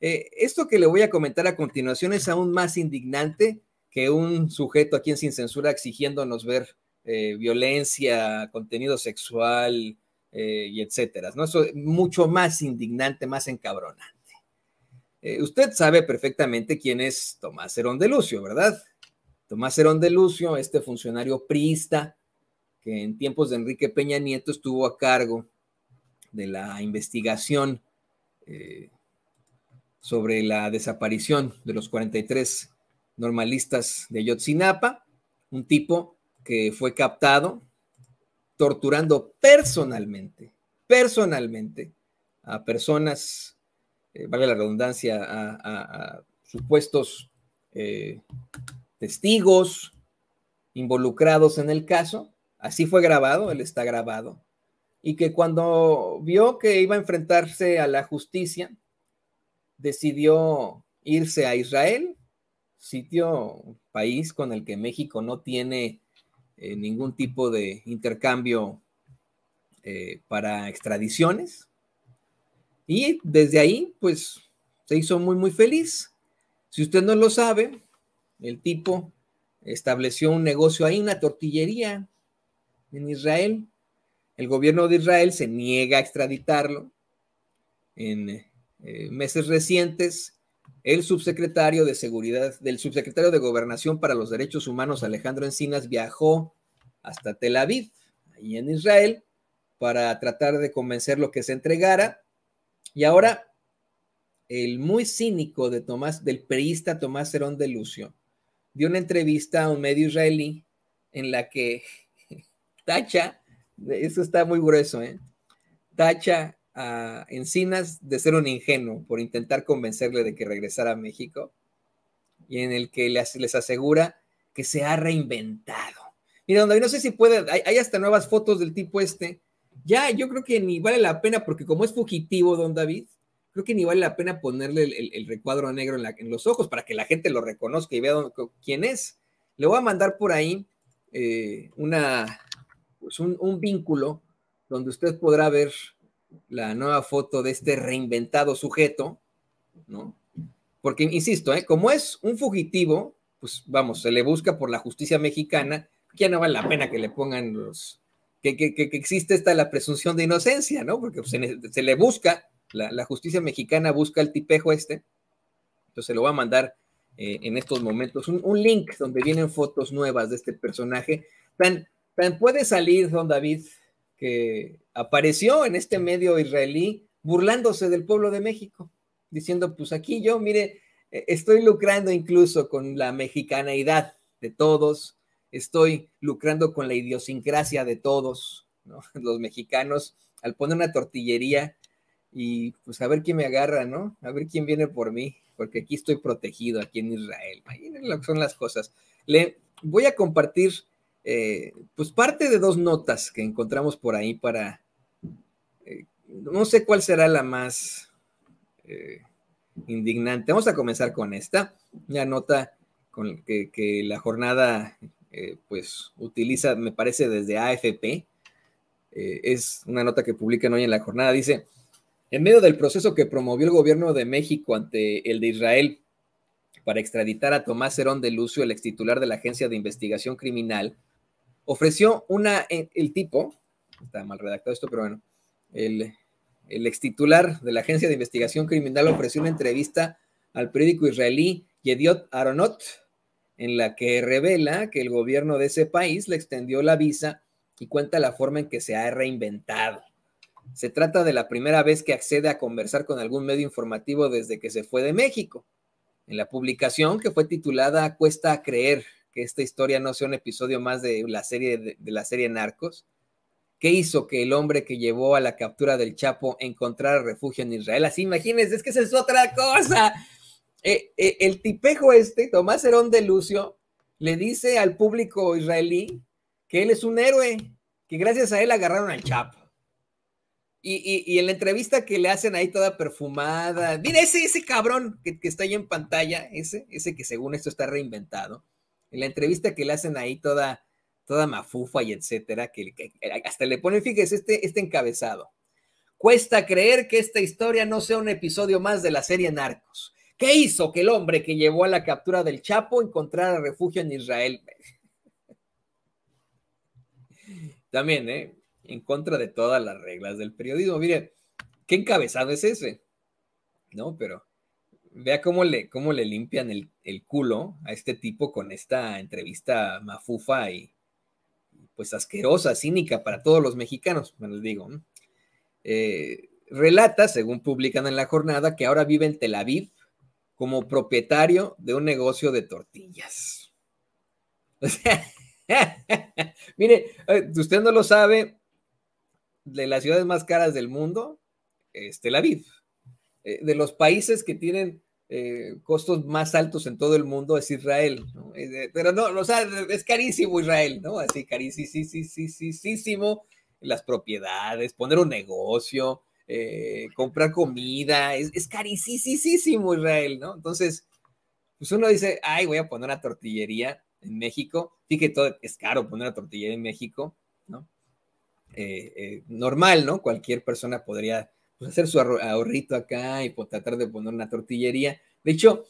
Eh, esto que le voy a comentar a continuación es aún más indignante que un sujeto aquí en Sin Censura exigiéndonos ver eh, violencia, contenido sexual eh, y etcétera. ¿no? Eso es mucho más indignante, más encabronante. usted sabe perfectamente quién es Tomás Herón de Lucio, ¿verdad? Tomás Herón de Lucio, este funcionario priista que en tiempos de Enrique Peña Nieto estuvo a cargo de la investigación eh, sobre la desaparición de los 43 normalistas de Yotzinapa, un tipo que fue captado torturando personalmente, personalmente a personas, eh, vale la redundancia, a, supuestos eh, testigos involucrados en el caso. Así fue grabado, él está grabado. Y que cuando vio que iba a enfrentarse a la justicia, decidió irse a Israel, sitio, país con el que México no tiene eh, ningún tipo de intercambio eh, para extradiciones. Y desde ahí, pues, se hizo muy, muy feliz. Si usted no lo sabe, el tipo estableció un negocio ahí, una tortillería en Israel. El gobierno de Israel se niega a extraditarlo en eh, meses recientes, el subsecretario de Seguridad, del subsecretario de Gobernación para los Derechos Humanos, Alejandro Encinas, viajó hasta Tel Aviv, ahí en Israel, para tratar de convencer lo que se entregara. Y ahora, el muy cínico de Tomás, del periodista Tomás Herón de Lucio, dio una entrevista a un medio israelí en la que tacha, eso está muy grueso, ¿eh? tacha Encinas de ser un ingenuo por intentar convencerle de que regresara a México y en el que les, asegura que se ha reinventado. Mira, David no sé si puede, hay, hasta nuevas fotos del tipo este. Ya, yo creo que ni vale la pena, porque como es fugitivo, don David, creo que ni vale la pena ponerle el, recuadro negro en, en, los ojos para que la gente lo reconozca y vea quién es. Le voy a mandar por ahí eh, una, pues un, un, vínculo donde usted podrá ver la nueva foto de este reinventado sujeto, ¿no? Porque, insisto, ¿eh? como es un fugitivo, pues vamos, se le busca por la justicia mexicana, ya no vale la pena que le pongan los... Que, existe esta la presunción de inocencia, ¿no? Porque pues, se, le busca, la, justicia mexicana busca el tipejo este, entonces se lo va a mandar eh, en estos momentos un, link donde vienen fotos nuevas de este personaje. Tan, tan puede salir, don David, que apareció en este medio israelí burlándose del pueblo de México, diciendo, pues aquí yo, mire, e-, estoy lucrando incluso con la mexicanaidad de todos, estoy lucrando con la idiosincrasia de todos, Los mexicanos al poner una tortillería y pues a ver quién me agarra, ¿no? A ver quién viene por mí, porque aquí estoy protegido, aquí en Israel. que son las cosas. Le voy a compartir eh, pues parte de dos notas que encontramos por ahí para, eh, no sé cuál será la más eh, indignante. Vamos a comenzar con esta, una nota con que, la jornada pues utiliza, me parece, desde AFP. es una nota que publican hoy en la jornada. Dice, en medio del proceso que promovió el gobierno de México ante el de Israel para extraditar a Tomás Herón de Lucio, el ex titular de la Agencia de Investigación Criminal, ofreció una, eh, el tipo, está mal redactado esto, pero bueno, el, el ex titular de la Agencia de Investigación Criminal ofreció una entrevista al periódico israelí Yediot Aronot, en la que revela que el gobierno de ese país le extendió la visa y cuenta la forma en que se ha reinventado. Se trata de la primera vez que accede a conversar con algún medio informativo desde que se fue de México. En la publicación que fue titulada Cuesta creer que esta historia no sea un episodio más de la serie de, la serie Narcos? ¿Qué hizo que el hombre que llevó a la captura del Chapo encontrara refugio en Israel? Así, imagínense, es que esa es otra cosa. Eh, eh, el tipejo este, Tomás Herón de Lucio, le dice al público israelí que él es un héroe, que gracias a él agarraron al Chapo. Y, en la entrevista que le hacen ahí toda perfumada, mira ese, ese cabrón que, que, está ahí en pantalla, ese, ese que según esto está reinventado, en la entrevista que le hacen ahí toda, toda mafufa y etcétera, que, hasta le ponen, fíjese, este, este encabezado. Cuesta creer que esta historia no sea un episodio más de la serie Narcos. ¿Qué hizo que el hombre que llevó a la captura del Chapo encontrara refugio en Israel? También, ¿eh? En contra de todas las reglas del periodismo. Miren, ¿qué encabezado es ese? No, pero Vea cómo le, le limpian el, culo a este tipo con esta entrevista mafufa y pues asquerosa, cínica para todos los mexicanos, me lo digo. Eh, relata, según publican en la jornada, que ahora vive en Tel Aviv como propietario de un negocio de tortillas. mire, eh, usted no lo sabe, de las ciudades más caras del mundo es Tel Aviv. Eh, de los países que tienen eh, costos más altos en todo el mundo es Israel, ¿no? Eh, pero no, o sea, es carísimo Israel, ¿no? Así carísimo, sí, sí, sí, sí, las propiedades, poner un negocio, eh, comprar comida, es, es carísimo Israel, ¿no? Entonces, pues uno dice, ay, voy a poner una tortillería en México, fíjate, todo es caro poner una tortillería en México, ¿no? normal, ¿no? Cualquier persona podría pues, hacer su ahorrito acá y pues, tratar de poner una tortillería. De hecho,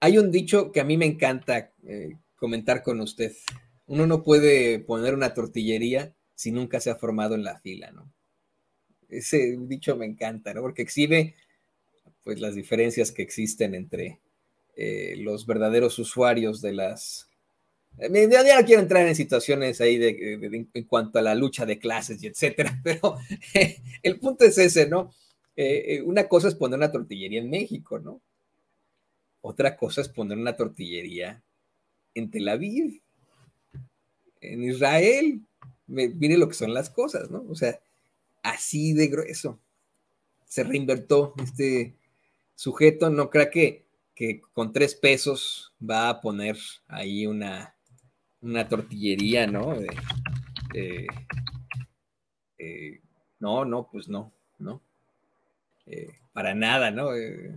hay un dicho que a mí me encanta eh, comentar con usted. Uno no puede poner una tortillería si nunca se ha formado en la fila, ¿no? Ese dicho me encanta, ¿no? Porque exhibe pues las diferencias que existen entre eh, los verdaderos usuarios de las eh, ya, no quiero entrar en situaciones ahí en cuanto a la lucha de clases y etcétera, pero el punto es ese, ¿no? Eh, eh, una cosa es poner una tortillería en México, ¿no? Otra cosa es poner una tortillería en Tel Aviv, en Israel. mire lo que son las cosas, ¿no? O sea, así de grueso. Se reinvertó este sujeto, no crea que, que con tres pesos va a poner ahí una, una tortillería, ¿no? Eh, no, no, pues no, ¿no? Eh, para nada, ¿no? Eh,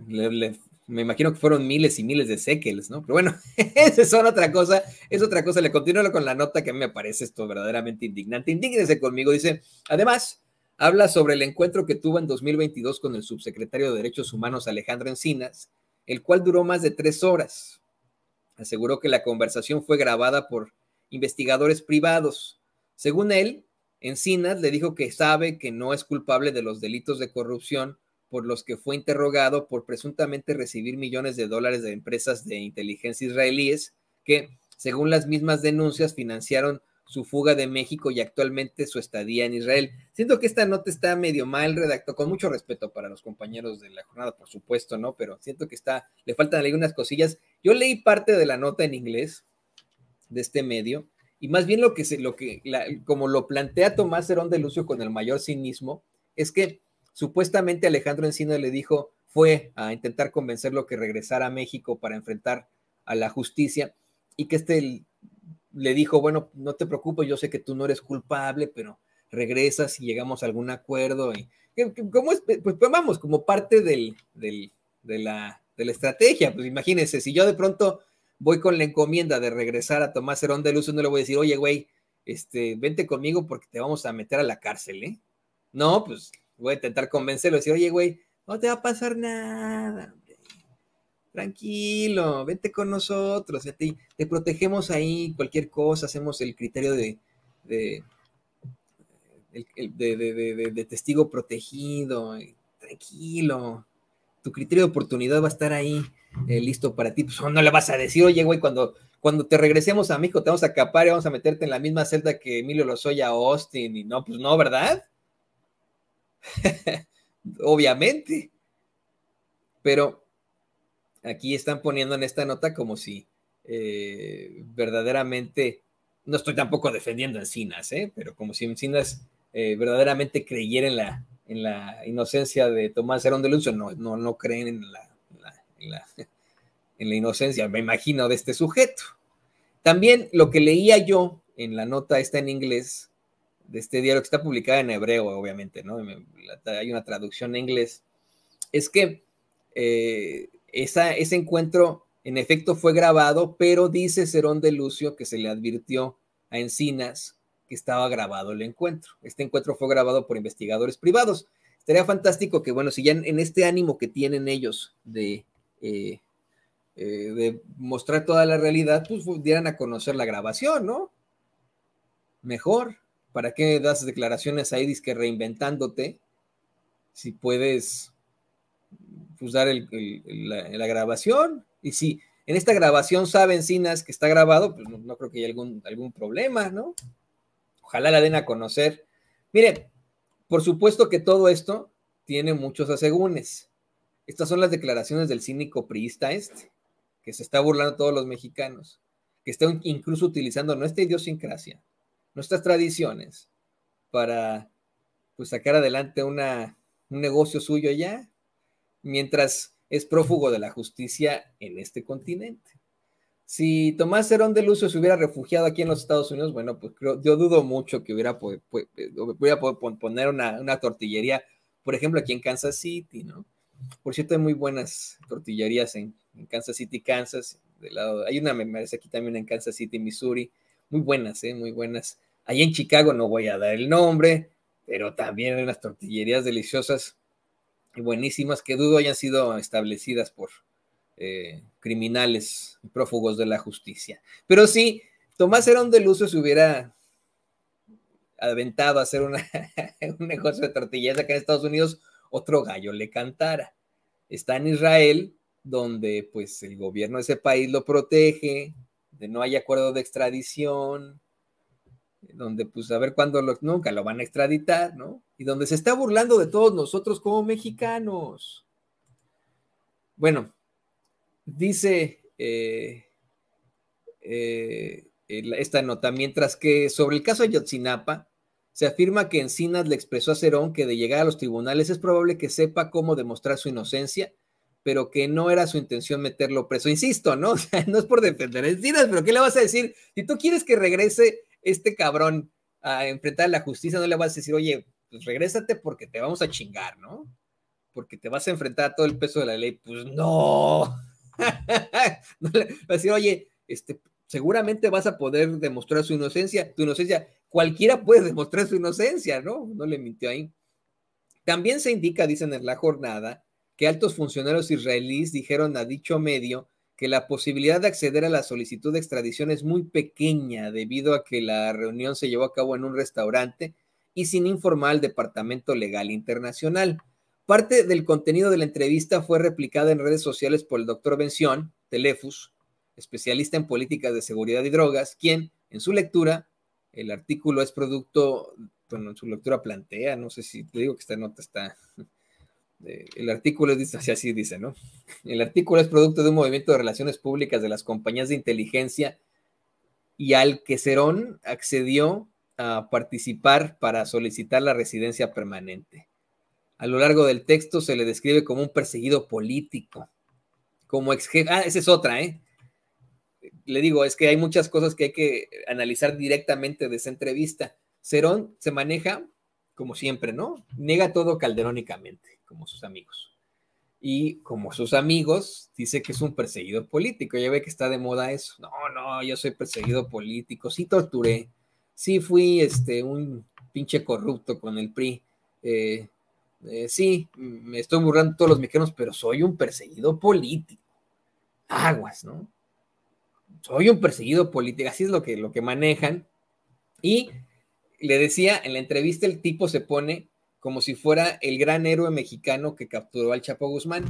me imagino que fueron miles y miles de séqueles, ¿no? Pero bueno, esa es otra cosa, es otra cosa. Le continúo con la nota que me parece esto verdaderamente indignante. Indígnese conmigo, dice. Además, habla sobre el encuentro que tuvo en 2022 con el subsecretario de Derechos Humanos Alejandro Encinas, el cual duró más de tres horas aseguró que la conversación fue grabada por investigadores privados. Según él, Encinas le dijo que sabe que no es culpable de los delitos de corrupción por los que fue interrogado por presuntamente recibir millones de dólares de empresas de inteligencia israelíes que, según las mismas denuncias, financiaron su fuga de México y actualmente su estadía en Israel. Siento que esta nota está medio mal redactada, con mucho respeto para los compañeros de la jornada, por supuesto, ¿no? Pero siento que está, le faltan algunas cosillas. Yo leí parte de la nota en inglés de este medio y más bien lo que se, lo que, como lo plantea Tomás Herón de Lucio con el mayor cinismo, es que supuestamente Alejandro Encino le dijo, fue a intentar convencerlo que regresara a México para enfrentar a la justicia y que este le dijo, bueno, no te preocupes, yo sé que tú no eres culpable, pero regresas y llegamos a algún acuerdo. Y, ¿Cómo es? Pues, pues, vamos, como parte del, de, la, estrategia. Pues imagínense, si yo de pronto voy con la encomienda de regresar a Tomás Cerón de Luz, no le voy a decir, oye, güey, este, vente conmigo porque te vamos a meter a la cárcel, ¿eh? No, pues voy a intentar convencerlo, decir, oye, güey, no te va a pasar nada tranquilo, vete con nosotros, te protegemos ahí, cualquier cosa, hacemos el criterio de, de, testigo protegido, tranquilo, tu criterio de oportunidad va a estar ahí, eh, listo para ti, pues no le vas a decir, oye, güey, cuando, cuando te regresemos a México te vamos a capar y vamos a meterte en la misma celda que Emilio Lozoya Austin, y no, pues no, ¿verdad? Obviamente. Pero aquí están poniendo en esta nota como si eh, verdaderamente, no estoy tampoco defendiendo a Encinas, ¿eh? pero como si Encinas eh, verdaderamente creyera en la, en la inocencia de Tomás Herón de Luz, no, no, creen en la, la, inocencia, me imagino, de este sujeto. También lo que leía yo en la nota está en inglés, de este diario que está publicada en hebreo, obviamente, ¿no? Hay una traducción en inglés. Es que ese encuentro, en efecto, fue grabado, pero dice Cerón de Lucio que se le advirtió a Encinas que estaba grabado el encuentro. Este encuentro fue grabado por investigadores privados. Estaría fantástico que, bueno, si ya en, este ánimo que tienen ellos de, eh, eh, de mostrar toda la realidad, pues dieran a conocer la grabación, ¿no? Mejor. ¿Para qué das declaraciones ahí, que reinventándote? Si puedes usar pues, la, grabación. Y si en esta grabación saben cinas que está grabado, pues no, creo que haya algún, problema, ¿no? Ojalá la den a conocer. mire por supuesto que todo esto tiene muchos asegúnes. Estas son las declaraciones del cínico priista este, que se está burlando a todos los mexicanos, que está incluso utilizando nuestra idiosincrasia, nuestras tradiciones, para pues, sacar adelante un negocio suyo ya mientras es prófugo de la justicia en este continente. Si Tomás Herón de Lucio se hubiera refugiado aquí en los Estados Unidos, bueno, pues yo dudo mucho que hubiera, podido eh, poner una, tortillería, por ejemplo, aquí en Kansas City, ¿no? Por cierto, hay muy buenas tortillerías en, Kansas City, Kansas. hay una, me parece, aquí también en Kansas City, Missouri. Muy buenas, ¿eh? Muy buenas. Allí en Chicago no voy a dar el nombre, pero también hay unas tortillerías deliciosas buenísimas que dudo hayan sido establecidas por eh, criminales prófugos de la justicia. Pero sí, Tomás Herón de deluso se hubiera aventado a hacer una, un negocio de tortillas acá en Estados Unidos, otro gallo le cantara. Está en Israel, donde pues el gobierno de ese país lo protege, de no hay acuerdo de extradición, donde pues a ver cuándo nunca lo van a extraditar, ¿no? Y donde se está burlando de todos nosotros como mexicanos. Bueno, dice eh, eh, esta nota, mientras que sobre el caso de Yotzinapa, se afirma que Encinas le expresó a Cerón que de llegar a los tribunales es probable que sepa cómo demostrar su inocencia, pero que no era su intención meterlo preso. Insisto, ¿no? no es por defender a Encinas, pero ¿qué le vas a decir? Si tú quieres que regrese este cabrón a enfrentar a la justicia, no le vas a decir, oye, pues regrésate porque te vamos a chingar, ¿no? Porque te vas a enfrentar a todo el peso de la ley. Pues no. no le vas a decir, oye, este, seguramente vas a poder demostrar su inocencia, tu inocencia. Cualquiera puede demostrar su inocencia, ¿no? No le mintió ahí. También se indica, dicen en la jornada, que altos funcionarios israelíes dijeron a dicho medio que la posibilidad de acceder a la solicitud de extradición es muy pequeña debido a que la reunión se llevó a cabo en un restaurante y sin informar al Departamento Legal Internacional. Parte del contenido de la entrevista fue replicada en redes sociales por el doctor Bención, Telefus, especialista en políticas de seguridad y drogas, quien en su lectura, el artículo es producto, bueno, en su lectura plantea, no sé si te digo que esta nota está el artículo dice, así dice, ¿no? El artículo es producto de un movimiento de relaciones públicas de las compañías de inteligencia y al que Cerón accedió a participar para solicitar la residencia permanente. A lo largo del texto se le describe como un perseguido político, como ex jefe. Ah, esa es otra, ¿eh? Le digo, es que hay muchas cosas que hay que analizar directamente de esa entrevista. Cerón se maneja como siempre, ¿no? Nega todo calderónicamente como sus amigos. Y como sus amigos, dice que es un perseguido político. Ya ve que está de moda eso. No, no, yo soy perseguido político. Sí torturé. Sí fui este, un pinche corrupto con el PRI. Eh, eh, sí, me estoy burlando todos los mexicanos, pero soy un perseguido político. Aguas, ¿no? Soy un perseguido político. Así es lo que, lo que manejan. Y le decía, en la entrevista el tipo se pone como si fuera el gran héroe mexicano que capturó al Chapo Guzmán.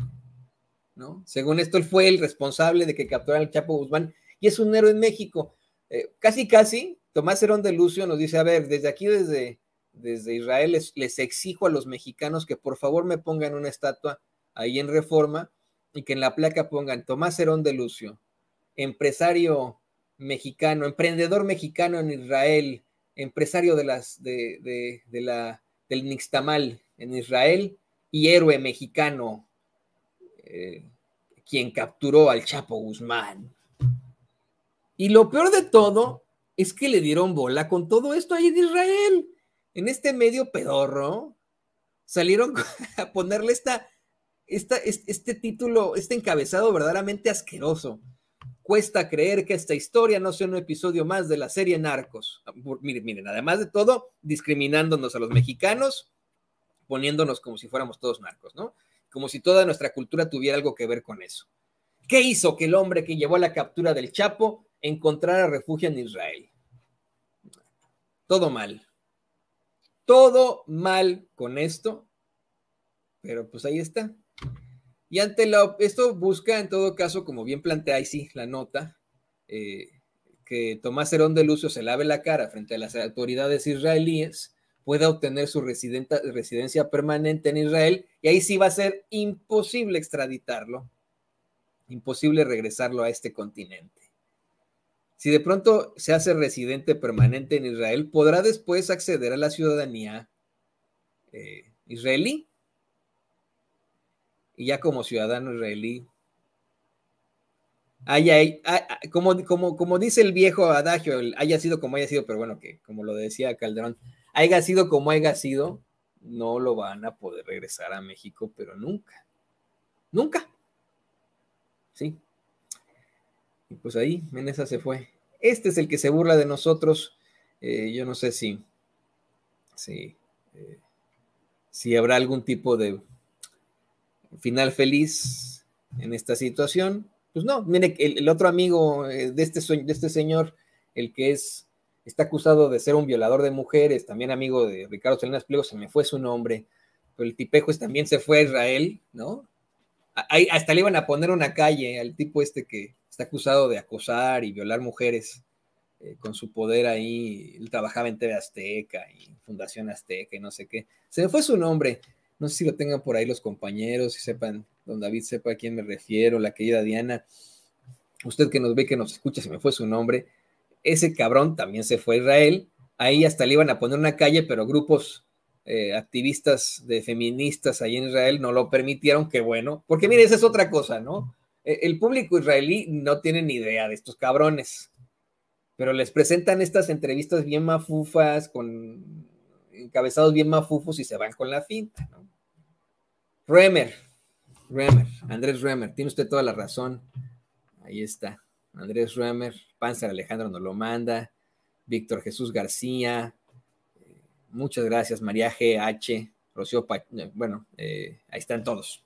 ¿no? Según esto, él fue el responsable de que capturaran al Chapo Guzmán y es un héroe en México. Eh, casi, casi, Tomás Herón de Lucio nos dice, a ver, desde aquí, desde, desde Israel, les, les exijo a los mexicanos que por favor me pongan una estatua ahí en Reforma y que en la placa pongan Tomás Herón de Lucio, empresario mexicano, emprendedor mexicano en Israel, empresario de las de, de, de la del Nixtamal en Israel y héroe mexicano, eh, quien capturó al Chapo Guzmán. Y lo peor de todo es que le dieron bola con todo esto ahí en Israel, en este medio pedorro. Salieron a ponerle esta, esta, este título, este encabezado verdaderamente asqueroso Cuesta creer que esta historia no sea un episodio más de la serie Narcos. Miren, miren, además de todo, discriminándonos a los mexicanos, poniéndonos como si fuéramos todos narcos, ¿no? Como si toda nuestra cultura tuviera algo que ver con eso. ¿Qué hizo que el hombre que llevó a la captura del Chapo encontrara refugio en Israel? Todo mal. Todo mal con esto, pero pues ahí está. Y ante la, esto busca en todo caso, como bien plantea y sí la nota, eh, que Tomás Herón de Lucio se lave la cara frente a las autoridades israelíes, pueda obtener su residencia permanente en Israel y ahí sí va a ser imposible extraditarlo, imposible regresarlo a este continente. Si de pronto se hace residente permanente en Israel, podrá después acceder a la ciudadanía eh, israelí, y ya como ciudadano israelí. Ay, ah, ah, como, como, como dice el viejo adagio, haya sido como haya sido, pero bueno, que como lo decía Calderón, haya sido como haya sido, no lo van a poder regresar a México, pero nunca. Nunca. Sí. Y pues ahí, Meneza se fue. Este es el que se burla de nosotros. Eh, yo no sé si, si, eh, si habrá algún tipo de final feliz en esta situación. Pues no, mire, el, otro amigo eh, de este, de este señor, el que es, está acusado de ser un violador de mujeres, también amigo de Ricardo Salinas Pliego, se me fue su nombre, pero el tipejo también se fue a Israel, ¿no? hasta le iban a poner una calle al tipo este que está acusado de acosar y violar mujeres eh, con su poder ahí. Él trabajaba en TV Azteca y Fundación Azteca y no sé qué. Se me fue su nombre. No sé si lo tengan por ahí los compañeros, si sepan, don David sepa a quién me refiero, la querida Diana, usted que nos ve, que nos escucha, se me fue su nombre. Ese cabrón también se fue a Israel. Ahí hasta le iban a poner una calle, pero grupos eh, activistas de feministas ahí en Israel no lo permitieron, qué bueno, porque mire, esa es otra cosa, ¿no? E-, el público israelí no tiene ni idea de estos cabrones, pero les presentan estas entrevistas bien mafufas, con encabezados bien mafufos y se van con la finta, ¿no? Remer, Remer, Andrés Remer, tiene usted toda la razón. Ahí está, Andrés Remer, Panzer Alejandro nos lo manda, Víctor Jesús García, eh, muchas gracias, María GH, Rocío, eh, bueno, eh, ahí están todos.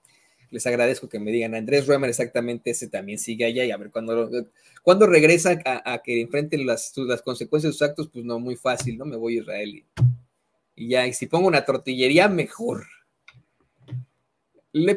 Les agradezco que me digan, Andrés Remer exactamente ese también sigue allá y a ver cuando, regresa a, que enfrenten las, las consecuencias de sus actos, pues no, muy fácil, ¿no? Me voy a Israel y, ya, y si pongo una tortillería, mejor. lip